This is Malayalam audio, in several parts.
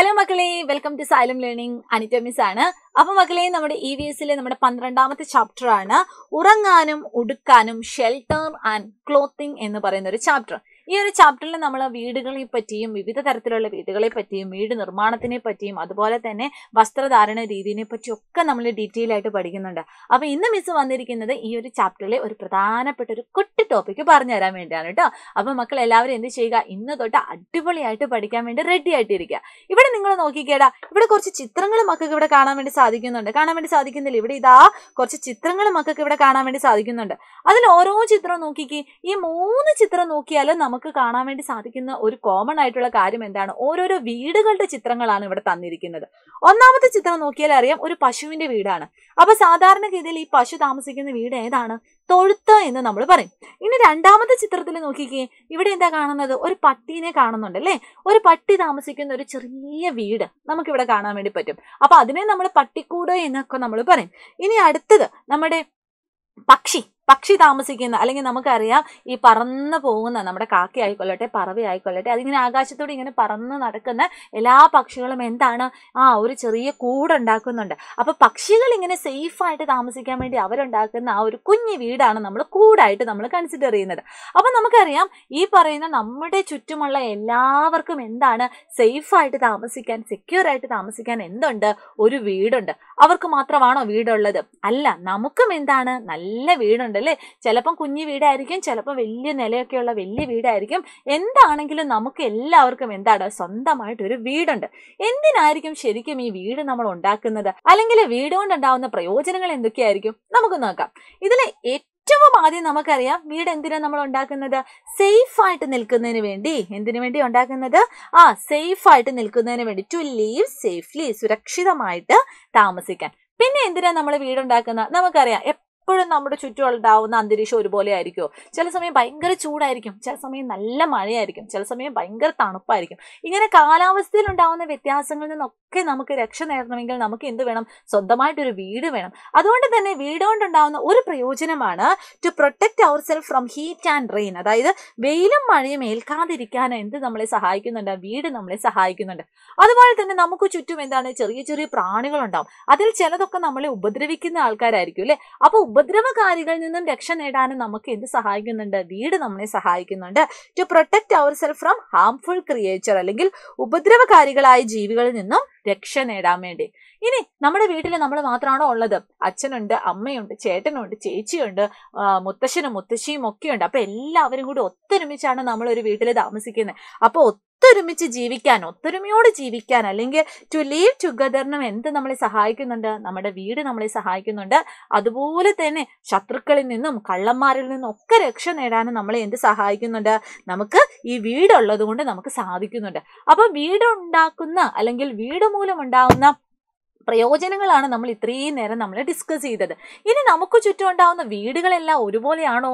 ഹലോ മക്കളെ വെൽക്കം ടു സൈലം ലേണിംഗ് അനിറ്റോമിസ് ആണ് അപ്പൊ മക്കളെ നമ്മുടെ ഇ വി എസിലെ നമ്മുടെ പന്ത്രണ്ടാമത്തെ ചാപ്റ്റർ ആണ് ഉറങ്ങാനും ഉടുക്കാനും ഷെൽട്ടർ ആൻഡ് ക്ലോത്തിങ് എന്ന് പറയുന്ന ഒരു ചാപ്റ്റർ ഈ ഒരു ചാപ്റ്ററിൽ നമ്മൾ വീടുകളെ പറ്റിയും വിവിധ തരത്തിലുള്ള വീടുകളെ പറ്റിയും വീട് നിർമ്മാണത്തിനെ പറ്റിയും അതുപോലെ തന്നെ വസ്ത്രധാരണ രീതിയെ പറ്റിയും ഒക്കെ നമ്മൾ ഡീറ്റെയിൽ ആയിട്ട് പഠിക്കുന്നുണ്ട് അപ്പോൾ ഇന്ന് മിസ് വന്നിരിക്കുന്നത് ഈ ഒരു ചാപ്റ്ററിലെ ഒരു പ്രധാനപ്പെട്ട ഒരു കുട്ടി ടോപ്പിക്ക് പറഞ്ഞു തരാൻ വേണ്ടിയാണ് കേട്ടോ അപ്പോൾ മക്കൾ എല്ലാവരും എന്ത് ചെയ്യുക ഇന്ന് തൊട്ട് അടിപൊളിയായിട്ട് പഠിക്കാൻ വേണ്ടി റെഡി ആയിട്ടിരിക്കുക ഇവിടെ നിങ്ങൾ നോക്കിക്കേടാ ഇവിടെ കുറച്ച് ചിത്രങ്ങൾ മക്കൾക്ക് ഇവിടെ കാണാൻ വേണ്ടി സാധിക്കുന്നുണ്ട് കാണാൻ വേണ്ടി സാധിക്കുന്നില്ല ഇവിടെ ഇതാ കുറച്ച് ചിത്രങ്ങൾ മക്കൾക്ക് ഇവിടെ കാണാൻ വേണ്ടി സാധിക്കുന്നുണ്ട് അതിൽ ഓരോ ചിത്രം നോക്കിക്കേ ഈ മൂന്ന് ചിത്രം നോക്കിയാലും നമുക്ക് നമുക്ക് കാണാൻ വേണ്ടി സാധിക്കുന്ന ഒരു കോമൺ ആയിട്ടുള്ള കാര്യം എന്താണ് ഓരോരോ വീടുകളുടെ ചിത്രങ്ങളാണ് ഇവിടെ തന്നിരിക്കുന്നത് ഒന്നാമത്തെ ചിത്രം നോക്കിയാൽ അറിയാം ഒരു പശുവിന്റെ വീടാണ് അപ്പൊ സാധാരണഗതിയിൽ ഈ പശു താമസിക്കുന്ന വീട് ഏതാണ് തൊഴുത്ത് എന്ന് നമ്മൾ പറയും ഇനി രണ്ടാമത്തെ ചിത്രത്തിൽ നോക്കിക്കേ ഇവിടെ എന്താ കാണുന്നത് ഒരു പട്ടീനെ കാണുന്നുണ്ട് അല്ലേ ഒരു പട്ടി താമസിക്കുന്ന ഒരു ചെറിയ വീട് നമുക്ക് ഇവിടെ കാണാൻ വേണ്ടി പറ്റും അപ്പൊ അതിനെ നമ്മൾ പട്ടിക്കൂട് എന്നൊക്കെ നമ്മൾ പറയും ഇനി അടുത്തത് നമ്മുടെ പക്ഷി പക്ഷി താമസിക്കുന്ന അല്ലെങ്കിൽ നമുക്കറിയാം ഈ പറന്നു പോകുന്ന നമ്മുടെ കാക്ക ആയിക്കൊള്ളട്ടെ പറവ ആയിക്കൊള്ളട്ടെ അതിങ്ങനെ ആകാശത്തോടെ ഇങ്ങനെ പറന്ന് നടക്കുന്ന എല്ലാ പക്ഷികളും എന്താണ് ആ ഒരു ചെറിയ കൂടുണ്ടാക്കുന്നുണ്ട് അപ്പോൾ പക്ഷികൾ ഇങ്ങനെ സേഫായിട്ട് താമസിക്കാൻ വേണ്ടി അവരുണ്ടാക്കുന്ന ആ ഒരു കുഞ്ഞു വീടാണ് നമ്മൾ കൂടായിട്ട് നമ്മൾ കൺസിഡർ ചെയ്യുന്നത് അപ്പോൾ നമുക്കറിയാം ഈ പറയുന്ന നമ്മുടെ ചുറ്റുമുള്ള എല്ലാവർക്കും എന്താണ് സേഫായിട്ട് താമസിക്കാൻ സെക്യൂർ ആയിട്ട് താമസിക്കാൻ എന്തുണ്ട് ഒരു വീടുണ്ട് അവർക്ക് മാത്രമാണോ വീടുള്ളത് അല്ല നമുക്കും എന്താണ് നല്ല വീടുണ്ട് അല്ലേ ചിലപ്പം കുഞ്ഞു വീടായിരിക്കും ചിലപ്പം വലിയ നിലയൊക്കെയുള്ള വലിയ വീടായിരിക്കും എന്താണെങ്കിലും നമുക്ക് എല്ലാവർക്കും എന്താണ് സ്വന്തമായിട്ടൊരു വീടുണ്ട് എന്തിനായിരിക്കും ശരിക്കും ഈ വീട് നമ്മൾ ഉണ്ടാക്കുന്നത് അല്ലെങ്കിൽ വീട് കൊണ്ടുണ്ടാവുന്ന പ്രയോജനങ്ങൾ എന്തൊക്കെയായിരിക്കും നമുക്ക് നോക്കാം ഇതിൽ ഏറ്റവും ആദ്യം നമുക്കറിയാം വീട് എന്തിനാണ് നമ്മൾ ഉണ്ടാക്കുന്നത് സേഫ് ആയിട്ട് നിൽക്കുന്നതിന് വേണ്ടി എന്തിനു വേണ്ടി ഉണ്ടാക്കുന്നത് ആ സേഫ് ആയിട്ട് നിൽക്കുന്നതിന് വേണ്ടി ടു ലീവ് സേഫ്ലി സുരക്ഷിതമായിട്ട് താമസിക്കാൻ പിന്നെ എന്തിനാ നമ്മൾ വീടുണ്ടാക്കുന്നത് നമുക്കറിയാം എപ്പോഴും നമ്മുടെ ചുറ്റും ഉണ്ടാവുന്ന അന്തരീക്ഷം ഒരുപോലെ ആയിരിക്കുമോ ചില സമയം ഭയങ്കര ചൂടായിരിക്കും ചില സമയം നല്ല മഴയായിരിക്കും ചില സമയം ഭയങ്കര തണുപ്പായിരിക്കും ഇങ്ങനെ കാലാവസ്ഥയിൽ ഉണ്ടാവുന്ന വ്യത്യാസങ്ങളിൽ നിന്നൊക്കെ നമുക്ക് രക്ഷ നേടണമെങ്കിൽ നമുക്ക് എന്ത് വേണം സ്വന്തമായിട്ടൊരു വീട് വേണം അതുകൊണ്ട് തന്നെ വീട് കൊണ്ടുണ്ടാവുന്ന ഒരു പ്രയോജനമാണ് to protect our self from heat and rain അതായത് വെയിലും മഴയും ഏൽക്കാതിരിക്കാൻ എന്ത് നമ്മളെ സഹായിക്കുന്നുണ്ട് വീട് നമ്മളെ സഹായിക്കുന്നുണ്ട് അതുപോലെ തന്നെ നമുക്ക് ചുറ്റും എന്താണ് ചെറിയ ചെറിയ പ്രാണികളുണ്ടാവും അതിൽ ചിലതൊക്കെ നമ്മളെ ഉപദ്രവിക്കുന്ന ആൾക്കാരായിരിക്കും അല്ലേ അപ്പോൾ ഉപദ്രവകാരികളിൽ നിന്നും രക്ഷ നേടാനും നമുക്ക് എന്ത് സഹായിക്കുന്നുണ്ട് വീട് നമ്മളെ സഹായിക്കുന്നുണ്ട് to protect our self from harmful creature അല്ലെങ്കിൽ ഉപദ്രവകാരികളായ ജീവികളിൽ നിന്നും രക്ഷ നേടാൻ വേണ്ടി ഇനി നമ്മുടെ വീട്ടിൽ നമ്മൾ മാത്രമാണോ ഉള്ളത് അച്ഛനുണ്ട് അമ്മയുണ്ട് ചേട്ടനുണ്ട് ചേച്ചിയുണ്ട് മുത്തശ്ശനും മുത്തശ്ശിയും ഒക്കെയുണ്ട് അപ്പൊ എല്ലാവരും കൂടി ഒത്തൊരുമിച്ചാണ് നമ്മൾ ഒരു വീട്ടിൽ താമസിക്കുന്നത് അപ്പോൾ ഒത്തൊരുമിച്ച് ജീവിക്കാൻ ഒത്തൊരുമയോട് ജീവിക്കാൻ അല്ലെങ്കിൽ ടു ലീവ് ടുഗദറിനും എന്ത് നമ്മളെ സഹായിക്കുന്നുണ്ട് നമ്മുടെ വീട് നമ്മളെ സഹായിക്കുന്നുണ്ട് അതുപോലെ തന്നെ ശത്രുക്കളിൽ നിന്നും കള്ളന്മാരിൽ നിന്നും ഒക്കെ രക്ഷ നേടാനും നമ്മളെ എന്ത് സഹായിക്കുന്നുണ്ട് നമുക്ക് ഈ വീടുള്ളത് കൊണ്ട് നമുക്ക് സാധിക്കുന്നുണ്ട് അപ്പൊ വീടുണ്ടാക്കുന്ന അല്ലെങ്കിൽ വീട് മൂലം ഉണ്ടാകുന്ന പ്രയോജനങ്ങളാണ് നമ്മൾ ഇത്രയും നേരം നമ്മൾ ഡിസ്കസ് ചെയ്തത് ഇനി നമുക്ക് ചുറ്റും ഉണ്ടാവുന്ന വീടുകളെല്ലാം ഒരുപോലെയാണോ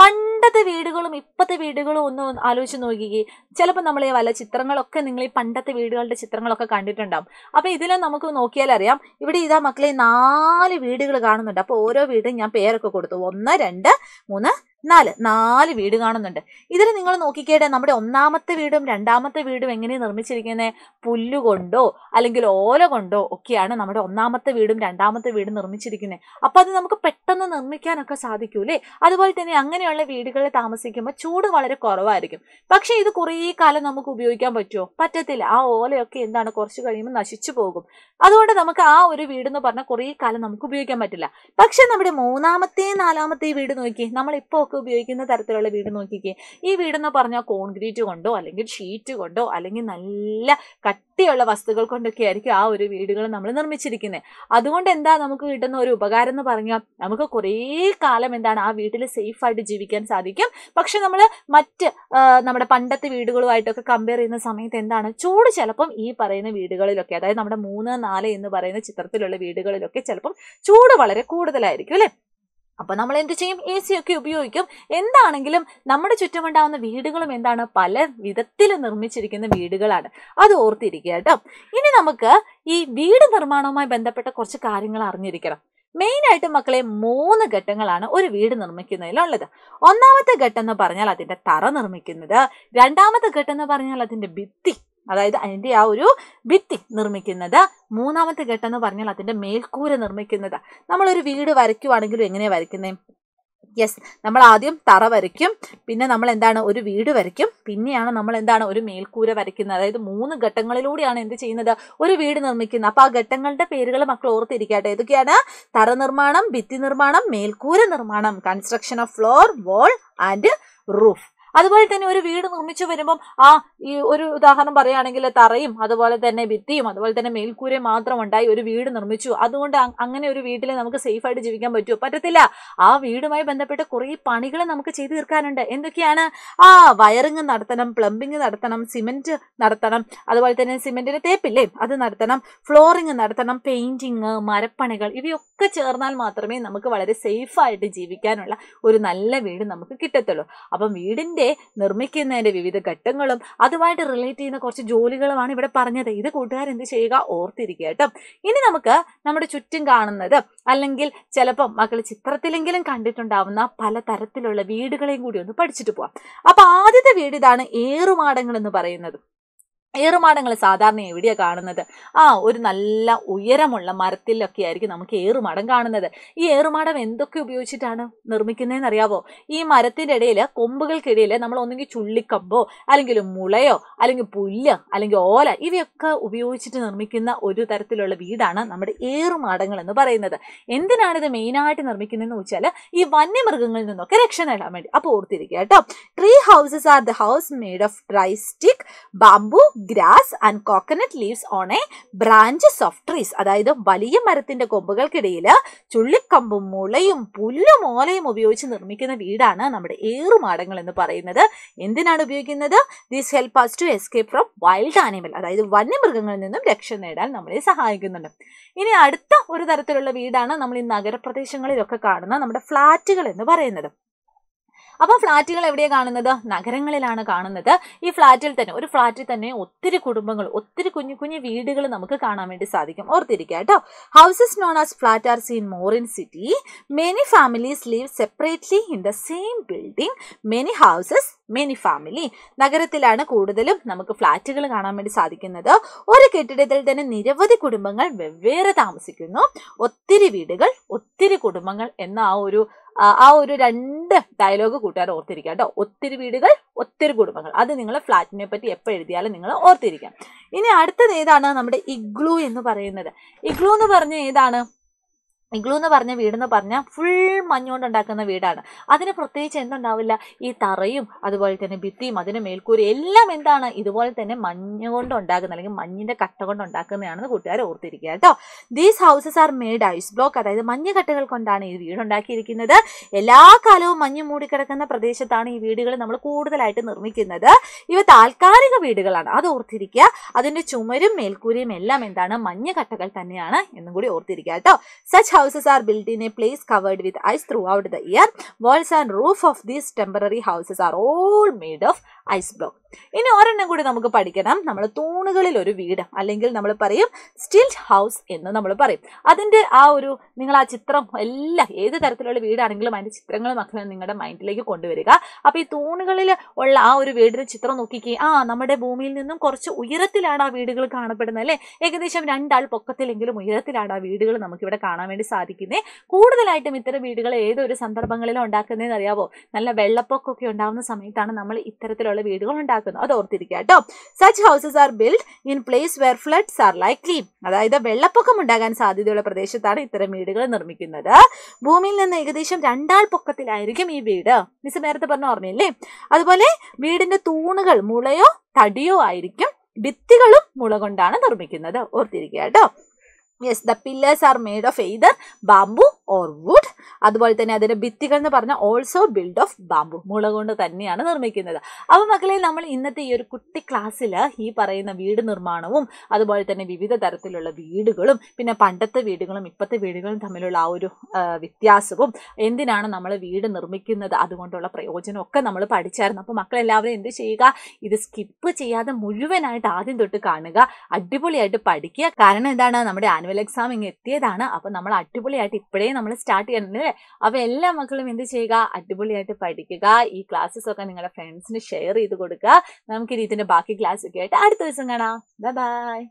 പണ്ടത്തെ വീടുകളും ഇപ്പോഴത്തെ വീടുകളും ഒന്ന് ആലോചിച്ച് നോക്കിക്കേ ചിലപ്പോൾ നമ്മൾ ഈ വല്ല ചിത്രങ്ങളൊക്കെ നിങ്ങൾ ഈ പണ്ടത്തെ വീടുകളുടെ ചിത്രങ്ങളൊക്കെ കണ്ടിട്ടുണ്ടാവും അപ്പോൾ ഇതിൽ നമുക്ക് നോക്കിയാൽ അറിയാം ഇവിടെ ഇതാ മക്കളെ നാല് വീടുകൾ കാണുന്നുണ്ട് അപ്പോൾ ഓരോ വീടും ഞാൻ പേരൊക്കെ കൊടുത്തു ഒന്ന് രണ്ട് മൂന്ന് നാല് നാല് വീട് കാണുന്നുണ്ട് ഇതിൽ നിങ്ങൾ നോക്കിക്കേടെ നമ്മുടെ ഒന്നാമത്തെ വീടും രണ്ടാമത്തെ വീടും എങ്ങനെയാണ് നിർമ്മിച്ചിരിക്കുന്നത് പുല്ലുകൊണ്ടോ അല്ലെങ്കിൽ ഓല കൊണ്ടോ ഒക്കെയാണ് നമ്മുടെ ഒന്നാമത്തെ വീടും രണ്ടാമത്തെ വീടും നിർമ്മിച്ചിരിക്കുന്നത് അപ്പോൾ അത് നമുക്ക് പെട്ടെന്ന് നിർമ്മിക്കാനൊക്കെ സാധിക്കൂലേ അതുപോലെ തന്നെ അങ്ങനെയുള്ള വീടുകളിൽ താമസിക്കുമ്പോൾ ചൂട് വളരെ കുറവായിരിക്കും പക്ഷേ ഇത് കുറേ കാലം നമുക്ക് ഉപയോഗിക്കാൻ പറ്റുമോ പറ്റത്തില്ല ആ ഓലയൊക്കെ എന്താണ് കുറച്ച് കഴിയുമ്പോൾ നശിച്ചു പോകും അതുകൊണ്ട് നമുക്ക് ആ ഒരു വീട് എന്ന് പറഞ്ഞാൽ കുറേ കാലം നമുക്ക് ഉപയോഗിക്കാൻ പറ്റില്ല പക്ഷെ നമ്മുടെ മൂന്നാമത്തെയും നാലാമത്തെയും വീട് നോക്കി നമ്മളിപ്പോൾ ഒക്കെ ഉപയോഗിക്കുന്ന തരത്തിലുള്ള വീട് നോക്കിക്കേ ഈ വീടെന്ന് പറഞ്ഞാൽ കോൺക്രീറ്റ് കൊണ്ടോ അല്ലെങ്കിൽ ഷീറ്റ് കൊണ്ടോ അല്ലെങ്കിൽ നല്ല കട്ടിയുള്ള വസ്തുക്കൾ കൊണ്ടൊക്കെ ആയിരിക്കും ആ ഒരു വീടുകൾ നമ്മൾ നിർമ്മിച്ചിരിക്കുന്നത് അതുകൊണ്ട് എന്താ നമുക്ക് കിട്ടുന്ന ഒരു ഉപകാരം എന്ന് പറഞ്ഞാൽ നമുക്ക് കുറേ കാലം എന്താണ് ആ വീട്ടിൽ സേഫ് ആയിട്ട് ജീവിക്കാൻ സാധിക്കും പക്ഷെ നമ്മൾ മറ്റ് നമ്മുടെ പണ്ടത്തെ വീടുകളുമായിട്ടൊക്കെ കമ്പയർ ചെയ്യുന്ന സമയത്ത് എന്താണ് ചൂട് ചിലപ്പം ഈ പറയുന്ന വീടുകളിലൊക്കെ അതായത് നമ്മുടെ മൂന്ന് നാല് എന്ന് പറയുന്ന ചിത്രത്തിലുള്ള വീടുകളിലൊക്കെ ചിലപ്പം ചൂട് വളരെ കൂടുതലായിരിക്കും അല്ലേ അപ്പോൾ നമ്മൾ എന്ത് ചെയ്യും എ സി ഒക്കെ ഉപയോഗിക്കും എന്താണെങ്കിലും നമ്മുടെ ചുറ്റുമുണ്ടാവുന്ന വീടുകളും എന്താണ് പല വിധത്തിൽ നിർമ്മിച്ചിരിക്കുന്ന വീടുകളാണ് അത് ഓർത്തിരിക്കുക കേട്ടോ ഇനി നമുക്ക് ഈ വീട് നിർമ്മാണവുമായി ബന്ധപ്പെട്ട കുറച്ച് കാര്യങ്ങൾ അറിഞ്ഞിരിക്കണം മെയിനായിട്ട് മക്കളെ മൂന്ന് ഘട്ടങ്ങളാണ് ഒരു വീട് നിർമ്മിക്കുന്നതിലുള്ളത് ഒന്നാമത്തെ ഘട്ടം എന്ന് പറഞ്ഞാൽ അതിൻ്റെ തറ നിർമ്മിക്കുന്നത് രണ്ടാമത്തെ ഘട്ടം എന്ന് പറഞ്ഞാൽ അതിൻ്റെ ഭിത്തി അതായത് അതിൻ്റെ ആ ഒരു ഭിത്തി നിർമ്മിക്കുന്നത് മൂന്നാമത്തെ ഘട്ടം എന്ന് പറഞ്ഞാൽ അതിൻ്റെ മേൽക്കൂര നിർമ്മിക്കുന്നത് നമ്മളൊരു വീട് വരയ്ക്കുവാണെങ്കിലും എങ്ങനെയാണ് വരയ്ക്കുന്നത് യെസ് നമ്മൾ ആദ്യം തറ വരയ്ക്കും പിന്നെ നമ്മൾ എന്താണ് ഒരു വീട് വരയ്ക്കും പിന്നെയാണ് നമ്മൾ എന്താണ് ഒരു മേൽക്കൂര വരയ്ക്കുന്നത് അതായത് മൂന്ന് ഘട്ടങ്ങളിലൂടെയാണ് എന്ത് ചെയ്യുന്നത് ഒരു വീട് നിർമ്മിക്കുന്നത് അപ്പോൾ ആ ഘട്ടങ്ങളുടെ പേരുകൾ മക്കൾ ഓർത്തിരിക്കട്ടെ ഏതൊക്കെയാണ് തറ നിർമ്മാണം ഭിത്തി നിർമ്മാണം മേൽക്കൂര നിർമ്മാണം construction of floor wall and roof അതുപോലെ തന്നെ ഒരു വീട് നിർമ്മിച്ചു വരുമ്പം ആ ഈ ഒരു ഉദാഹരണം പറയുകയാണെങ്കിൽ തറയും അതുപോലെ തന്നെ ഭിത്തിയും അതുപോലെ തന്നെ മേൽക്കൂരയും മാത്രം ഉണ്ടായി ഒരു വീട് നിർമ്മിച്ചു അതുകൊണ്ട് അങ്ങനെ ഒരു വീട്ടിൽ നമുക്ക് സേഫ് ആയിട്ട് ജീവിക്കാൻ പറ്റുമോ പറ്റത്തില്ല ആ വീടുമായി ബന്ധപ്പെട്ട കുറേ പണികൾ നമുക്ക് ചെയ്തു തീർക്കാനുണ്ട് എന്തൊക്കെയാണ് ആ വയറിങ് നടത്തണം പ്ലംബിങ് നടത്തണം സിമെന്റ് നടത്തണം അതുപോലെ തന്നെ സിമെന്റിന്റെ തേപ്പില്ലേ അത് നടത്തണം ഫ്ലോറിങ് നടത്തണം പെയിന്റിങ് മരപ്പണികൾ ഇവയൊക്കെ ചേർന്നാൽ മാത്രമേ നമുക്ക് വളരെ സേഫ് ആയിട്ട് ജീവിക്കാനുള്ള ഒരു നല്ല വീട് നമുക്ക് കിട്ടത്തുള്ളൂ അപ്പം വീടിന്റെ അവയെ നിർമ്മിക്കുന്നതിൻ്റെ വിവിധ ഘട്ടങ്ങളും അതുമായിട്ട് റിലേറ്റ് ചെയ്യുന്ന കുറച്ച് ജോലികളുമാണ് ഇവിടെ പറഞ്ഞത് ഇത് കൂട്ടുകാരെന്ത് ചെയ്യുക ഓർത്തിരിക്കുക കേട്ടോ ഇനി നമുക്ക് നമ്മുടെ ചുറ്റും കാണുന്നത് അല്ലെങ്കിൽ ചിലപ്പം മക്കൾ ചിത്രത്തിലെങ്കിലും കണ്ടിട്ടുണ്ടാവുന്ന പല തരത്തിലുള്ള വീടുകളെയും കൂടി ഒന്ന് പഠിച്ചിട്ട് പോവാം അപ്പൊ ആദ്യത്തെ വീട് ഇതാണ് ഏറുമാടങ്ങൾ എന്ന് പറയുന്നത് ഏറുമാടങ്ങൾ സാധാരണ എവിടെയാണ് കാണുന്നത് ആ ഒരു നല്ല ഉയരമുള്ള മരത്തിലൊക്കെ ആയിരിക്കും നമുക്ക് ഏറുമാടം കാണുന്നത് ഈ ഏറുമാടം എന്തൊക്കെ ഉപയോഗിച്ചിട്ടാണ് നിർമ്മിക്കുന്നതെന്ന് അറിയാവോ ഈ മരത്തിൻ്റെ ഇടയിൽ കൊമ്പുകൾക്കിടയിൽ നമ്മൾ ഒന്നുകിൽ ചുള്ളിക്കമ്പോ അല്ലെങ്കിൽ മുളയോ അല്ലെങ്കിൽ പുല്ല് അല്ലെങ്കിൽ ഓല ഇവയൊക്കെ ഉപയോഗിച്ചിട്ട് നിർമ്മിക്കുന്ന ഒരു തരത്തിലുള്ള വീടാണ് നമ്മുടെ ഏറുമാടങ്ങൾ എന്ന് പറയുന്നത് എന്തിനാണ് ഇത് മെയിനായിട്ട് നിർമ്മിക്കുന്നതെന്ന് വെച്ചാൽ ഈ വന്യമൃഗങ്ങളിൽ നിന്നൊക്കെ രക്ഷ നേടാൻ വേണ്ടി അപ്പോൾ ഓർത്തിരിക്കുക കേട്ടോ tree houses are the house made of dry stick bamboo grass and coconut leaves on a branches of trees അതായത് വലിയ മരത്തിന്റെ കൊമ്പുകൾക്കിടയിൽ ചുള്ളിക്കമ്പും മുളയും പുല്ലും ഓലയും ഉപയോഗിച്ച് നിർമ്മിക്കുന്ന വീടാണ് നമ്മുടെ ഏറുമാടങ്ങൾ എന്ന് പറയുന്നത് എന്തിനാണ് ഉപയോഗിക്കുന്നത് this help us to escape from wild animal അതായത് വന്യമൃഗങ്ങളിൽ നിന്നും രക്ഷ നേടാൻ നമ്മളെ സഹായിക്കുന്നുണ്ട് ഇനി അടുത്ത ഒരു തരത്തിലുള്ള വീടാണ് നമ്മൾ ഈ നഗരപ്രദേശങ്ങളിലൊക്കെ കാണുന്ന നമ്മുടെ ഫ്ലാറ്റുകൾ എന്ന് പറയുന്നത് അപ്പോൾ ഫ്ലാറ്റുകൾ എവിടെയാണ് കാണുന്നത് നഗരങ്ങളിലാണ് കാണുന്നത് ഈ ഫ്ലാറ്റിൽ തന്നെ ഒരു ഫ്ലാറ്റിൽ തന്നെ ഒത്തിരി കുടുംബങ്ങൾ ഒത്തിരി കുഞ്ഞു കുഞ്ഞു വീടുകൾ നമുക്ക് കാണാൻ വേണ്ടി സാധിക്കും ഓർത്തിരിക്കുക കേട്ടോ houses known as flat are seen more in city many families live separately in the same building many houses many family നഗരത്തിലാണ് കൂടുതലും നമുക്ക് ഫ്ലാറ്റുകൾ കാണാൻ വേണ്ടി സാധിക്കുന്നത് ഒരു കെട്ടിടത്തിൽ തന്നെ നിരവധി കുടുംബങ്ങൾ വെവ്വേറെ താമസിക്കുന്നു ഒത്തിരി വീടുകൾ ഒത്തിരി കുടുംബങ്ങൾ എന്ന ആ ഒരു ആ ഒരു രണ്ട് ഡയലോഗ് കൂട്ടുകാർ ഓർത്തിരിക്കുക കേട്ടോ ഒത്തിരി വീടുകൾ ഒത്തിരി കുടുംബങ്ങൾ അത് നിങ്ങൾ ഫ്ലാറ്റിനെ പറ്റി എപ്പോൾ എഴുതിയാലും നിങ്ങൾ ഓർത്തിരിക്കാം ഇനി അടുത്തത് ഏതാണ് നമ്മുടെ ഇഗ്ലൂ എന്ന് പറയുന്നത് ഇഗ്ലൂ എന്ന് പറഞ്ഞ ഏതാണ് ഇഗ്ലൂ എന്ന് പറഞ്ഞ വീടെന്ന് പറഞ്ഞാൽ ഫുൾ മഞ്ഞുകൊണ്ട് ഉണ്ടാക്കുന്ന വീടാണ് അതിന് പ്രത്യേകിച്ച് എന്തുണ്ടാവില്ല ഈ തറയും അതുപോലെ തന്നെ ഭിത്തിയും അതിന് മേൽക്കൂര എല്ലാം എന്താണ് ഇതുപോലെ തന്നെ മഞ്ഞ് കൊണ്ടുണ്ടാക്കുന്ന ഉണ്ടാക്കുന്ന അല്ലെങ്കിൽ മഞ്ഞിന്റെ കട്ട കൊണ്ട് ഉണ്ടാക്കുന്നതാണെന്ന് കൂട്ടുകാർ ഓർത്തിരിക്കുക കേട്ടോ these houses are made ice block അതായത് മഞ്ഞ് കട്ടകൾ കൊണ്ടാണ് ഈ വീട് ഉണ്ടാക്കിയിരിക്കുന്നത് എല്ലാ കാലവും മഞ്ഞ് മൂടിക്കിടക്കുന്ന പ്രദേശത്താണ് ഈ വീടുകൾ നമ്മൾ കൂടുതലായിട്ട് നിർമ്മിക്കുന്നത് ഇവ താൽക്കാലിക വീടുകളാണ് അത് ഓർത്തിരിക്കുക അതിന്റെ ചുമരും മേൽക്കൂരയും എല്ലാം എന്താണ് മഞ്ഞ് കട്ടകൾ തന്നെയാണ് എന്നും കൂടി ഓർത്തിരിക്കുക കേട്ടോ such houses are built in a place covered with ice throughout the year. Walls and roof of these temporary houses are all made of ice block ഇനി ഒരെണ്ണം കൂടി നമുക്ക് പഠിക്കണം നമ്മൾ തൂണുകളിൽ ഒരു വീട് അല്ലെങ്കിൽ നമ്മൾ പറയും സ്റ്റിൽറ്റ് ഹൗസ് എന്ന് നമ്മൾ പറയും അതിൻ്റെ ആ ഒരു നിങ്ങൾ ആ ചിത്രം എല്ലാം ഏത് തരത്തിലുള്ള വീടാണെങ്കിലും അതിൻ്റെ ചിത്രങ്ങളും ഒക്കെ നിങ്ങളുടെ മൈൻഡിലേക്ക് കൊണ്ടുവരിക അപ്പോൾ ഈ തൂണുകളിൽ ഉള്ള ആ ഒരു വീടിൻ്റെ ചിത്രം നോക്കിക്കേ ആ നമ്മുടെ ഭൂമിയിൽ നിന്നും കുറച്ച് ഉയരത്തിലാണ് ആ വീടുകൾ കാണപ്പെടുന്നത് അല്ലേ ഏകദേശം രണ്ടാൾ പൊക്കത്തിലെങ്കിലും ഉയരത്തിലാണ് ആ വീടുകൾ നമുക്കിവിടെ കാണാൻ വേണ്ടി സാധിക്കുന്നത് കൂടുതലായിട്ടും ഇത്തരം വീടുകൾ ഏതൊരു സന്ദർഭങ്ങളിലും ഉണ്ടാക്കുന്നതെന്ന് അറിയാവോ നല്ല വെള്ളപ്പൊക്കമൊക്കെ ഉണ്ടാകുന്ന സമയത്താണ് നമ്മൾ ഇത്തരത്തിലുള്ള ഉള്ള വീടുകൾ ഉണ്ടാക്കുന്നു അത് ഓർത്തിരിക്കുക കേട്ടോ such houses are build in place where floods are likely അതായത് വെള്ളപ്പൊക്കം ഉണ്ടാകാൻ സാധ്യതയുള്ള പ്രദേശത്താണ് ഇത്തരം വീടുകൾ നിർമ്മിക്കുന്നത് ഭൂമിയിൽ നിന്ന് ഏകദേശം രണ്ടാൾ പൊക്കത്തിലായിരിക്കും ഈ വീട് മിസ് നേരത്തെ പറഞ്ഞ ഓർമ്മയില്ലേ അതുപോലെ വീടിന്റെ തൂണുകൾ മുളയോ തടിയോ ആയിരിക്കും ഭിത്തികളും മുള കൊണ്ടാണ് നിർമ്മിക്കുന്നത് ഓർത്തിരിക്കുക കേട്ടോ yes the pillars are made of either bamboo or wood അതുപോലെ തന്നെ അതിൻ്റെ ഭിത്തികൾ എന്ന് പറഞ്ഞാൽ ഓൾസോ ബിൽഡ് ഓഫ് ബാമ്പു മുള കൊണ്ട് തന്നെയാണ് നിർമ്മിക്കുന്നത് അപ്പോൾ മക്കളെ നമ്മൾ ഇന്നത്തെ ഈ ഒരു കുട്ടി ക്ലാസ്സിൽ ഈ പറയുന്ന വീട് നിർമ്മാണവും അതുപോലെ തന്നെ വിവിധ തരത്തിലുള്ള വീടുകളും പിന്നെ പണ്ടത്തെ വീടുകളും ഇപ്പോഴത്തെ വീടുകളും തമ്മിലുള്ള ആ ഒരു വ്യത്യാസവും എന്തിനാണ് നമ്മൾ വീട് നിർമ്മിക്കുന്നത് അതുകൊണ്ടുള്ള പ്രയോജനം ഒക്കെ നമ്മൾ പഠിച്ചായിരുന്നു അപ്പോൾ മക്കളെല്ലാവരും എന്ത് ചെയ്യുക ഇത് സ്കിപ്പ് ചെയ്യാതെ മുഴുവനായിട്ട് ആദ്യം തൊട്ട് കാണുക അടിപൊളിയായിട്ട് പഠിക്കുക കാരണം എന്താണ് നമ്മുടെ ആനുവൽ എക്സാം ഇങ്ങ് എത്തിയതാണ് അപ്പോൾ നമ്മൾ അടിപൊളിയായിട്ട് ഇപ്പോഴേ നമ്മൾ സ്റ്റാർട്ട് ചെയ്യുന്നുണ്ട് അപ്പോൾ എല്ലാ മക്കളും എന്ത് ചെയ്യുക അടിപൊളിയായിട്ട് പഠിക്കുക ഈ ക്ലാസ്സസ് ഒക്കെ നിങ്ങളുടെ ഫ്രണ്ട്സിന് ഷെയർ ചെയ്ത് കൊടുക്കുക നമുക്ക് ഇനി ഇതിൻ്റെ ബാക്കി ക്ലാസ് ഒക്കെ ആയിട്ട് അടുത്ത ദിവസം കാണാം ബൈ